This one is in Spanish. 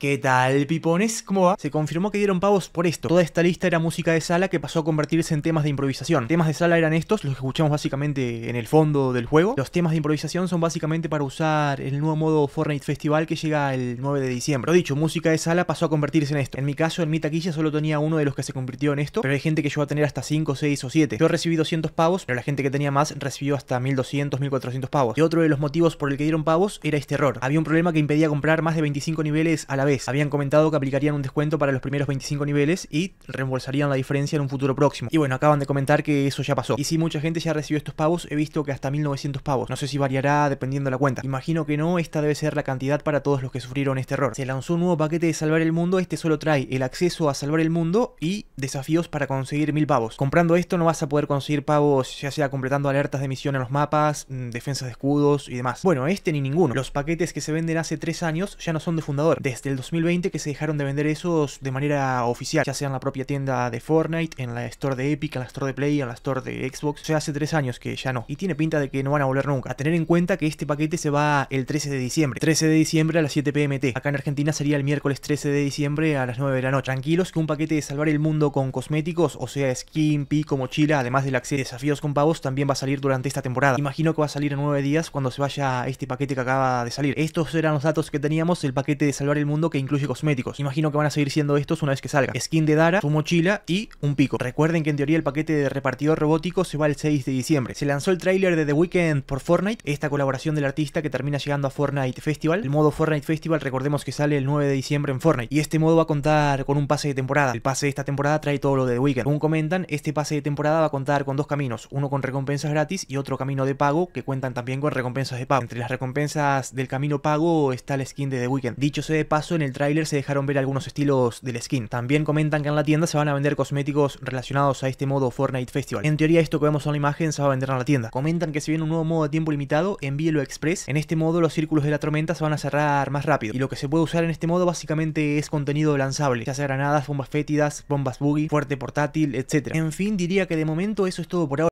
¿Qué tal, pipones? ¿Cómo va? Se confirmó que dieron pavos por esto. Toda esta lista era música de sala que pasó a convertirse en temas de improvisación. Temas de sala eran estos, los que escuchamos básicamente en el fondo del juego. Los temas de improvisación son básicamente para usar el nuevo modo Fortnite Festival que llega el 9 de diciembre. Lo dicho, música de sala pasó a convertirse en esto. En mi caso, en mi taquilla solo tenía uno de los que se convirtió en esto, pero hay gente que llegó a tener hasta 5, 6 o 7. Yo recibí 200 pavos, pero la gente que tenía más recibió hasta 1200, 1400 pavos. Y otro de los motivos por el que dieron pavos era este error. Había un problema que impedía comprar más de 25 niveles a la vez habían comentado que aplicarían un descuento para los primeros 25 niveles y reembolsarían la diferencia en un futuro próximo. Y bueno, acaban de comentar que eso ya pasó. Y si mucha gente ya recibió estos pavos, he visto que hasta 1900 pavos. No sé si variará dependiendo de la cuenta. Imagino que no, esta debe ser la cantidad para todos los que sufrieron este error. Se lanzó un nuevo paquete de Salvar el Mundo, este solo trae el acceso a Salvar el Mundo y desafíos para conseguir 1000 pavos. Comprando esto no vas a poder conseguir pavos ya sea completando alertas de misión en los mapas, mm, defensas de escudos y demás. Bueno, este ni ninguno. Los paquetes que se venden hace 3 años ya no son de fundador. Desde el 2020 que se dejaron de vender esos de manera oficial, ya sea en la propia tienda de Fortnite, en la store de Epic, en la store de Play, en la store de Xbox. Ya hace tres años que ya no. Y tiene pinta de que no van a volver nunca. A tener en cuenta que este paquete se va el 13 de diciembre. 13 de diciembre a las 7 pmt. Acá en Argentina sería el miércoles 13 de diciembre a las 9 de la noche. Tranquilos que un paquete de salvar el mundo con cosméticos, o sea, skin, como mochila, además del acceso a desafíos con pavos, también va a salir durante esta temporada. Imagino que va a salir en 9 días cuando se vaya este paquete que acaba de salir. Estos eran los datos que teníamos, el paquete de salvar el mundo que incluye cosméticos. Imagino que van a seguir siendo estos una vez que salga. Skin de Dara, su mochila y un pico. Recuerden que en teoría el paquete de repartidor robótico se va el 6 de diciembre. Se lanzó el tráiler de The Weeknd por Fortnite, esta colaboración del artista que termina llegando a Fortnite Festival. El modo Fortnite Festival recordemos que sale el 9 de diciembre en Fortnite. Y este modo va a contar con un pase de temporada. El pase de esta temporada trae todo lo de The Weeknd. Según comentan, este pase de temporada va a contar con dos caminos. Uno con recompensas gratis y otro camino de pago que cuentan también con recompensas de pago. Entre las recompensas del camino pago está la skin de The Weeknd. Dicho sea de paso, en el tráiler se dejaron ver algunos estilos del skin. También comentan que en la tienda se van a vender cosméticos relacionados a este modo Fortnite Festival. En teoría esto que vemos en la imagen se va a vender en la tienda. Comentan que si viene un nuevo modo de tiempo limitado, envíelo express. En este modo los círculos de la tormenta se van a cerrar más rápido. Y lo que se puede usar en este modo básicamente es contenido lanzable. Ya sea granadas, bombas fétidas, bombas buggy, fuerte portátil, etc. En fin, diría que de momento eso es todo por ahora.